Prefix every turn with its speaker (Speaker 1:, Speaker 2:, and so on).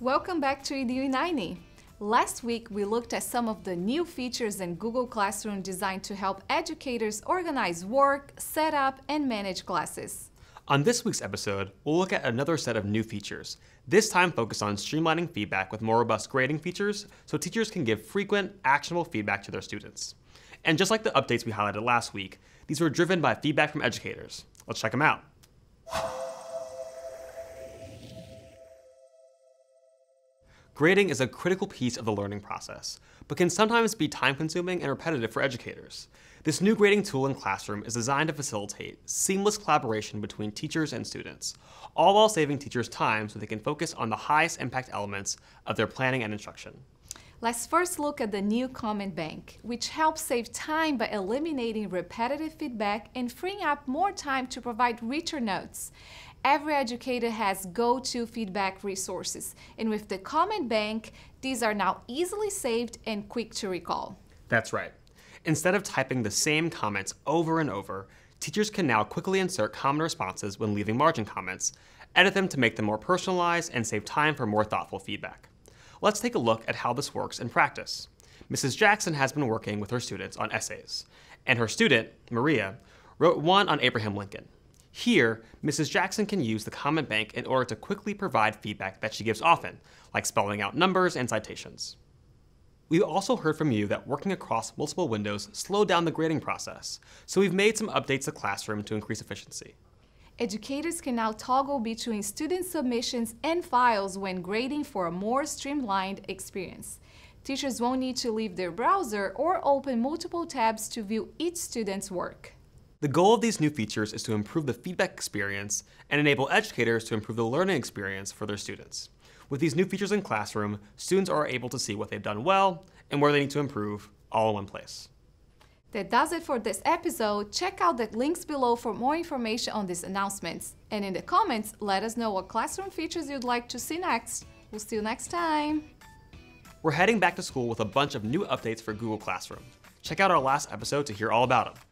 Speaker 1: Welcome back to EDU 90. Last week, we looked at some of the new features in Google Classroom designed to help educators organize work, set up, and manage classes.
Speaker 2: On this week's episode, we'll look at another set of new features, this time focused on streamlining feedback with more robust grading features so teachers can give frequent, actionable feedback to their students. And just like the updates we highlighted last week, these were driven by feedback from educators. Let's check them out. Grading is a critical piece of the learning process, but can sometimes be time-consuming and repetitive for educators. This new grading tool in Classroom is designed to facilitate seamless collaboration between teachers and students, all while saving teachers time so they can focus on the highest impact elements of their planning and instruction.
Speaker 1: Let's first look at the new comment bank, which helps save time by eliminating repetitive feedback and freeing up more time to provide richer notes every educator has go-to feedback resources. And with the comment bank, these are now easily saved and quick to recall.
Speaker 2: That's right. Instead of typing the same comments over and over, teachers can now quickly insert common responses when leaving margin comments, edit them to make them more personalized, and save time for more thoughtful feedback. Let's take a look at how this works in practice. Mrs. Jackson has been working with her students on essays, and her student, Maria, wrote one on Abraham Lincoln. Here, Mrs. Jackson can use the comment bank in order to quickly provide feedback that she gives often, like spelling out numbers and citations. We've also heard from you that working across multiple windows slowed down the grading process, so we've made some updates to Classroom to increase efficiency.
Speaker 1: Educators can now toggle between student submissions and files when grading for a more streamlined experience. Teachers won't need to leave their browser or open multiple tabs to view each student's work.
Speaker 2: The goal of these new features is to improve the feedback experience and enable educators to improve the learning experience for their students. With these new features in Classroom, students are able to see what they've done well and where they need to improve all in one place.
Speaker 1: That does it for this episode. Check out the links below for more information on these announcements. And in the comments, let us know what classroom features you'd like to see next. We'll see you next time.
Speaker 2: We're heading back to school with a bunch of new updates for Google Classroom. Check out our last episode to hear all about them.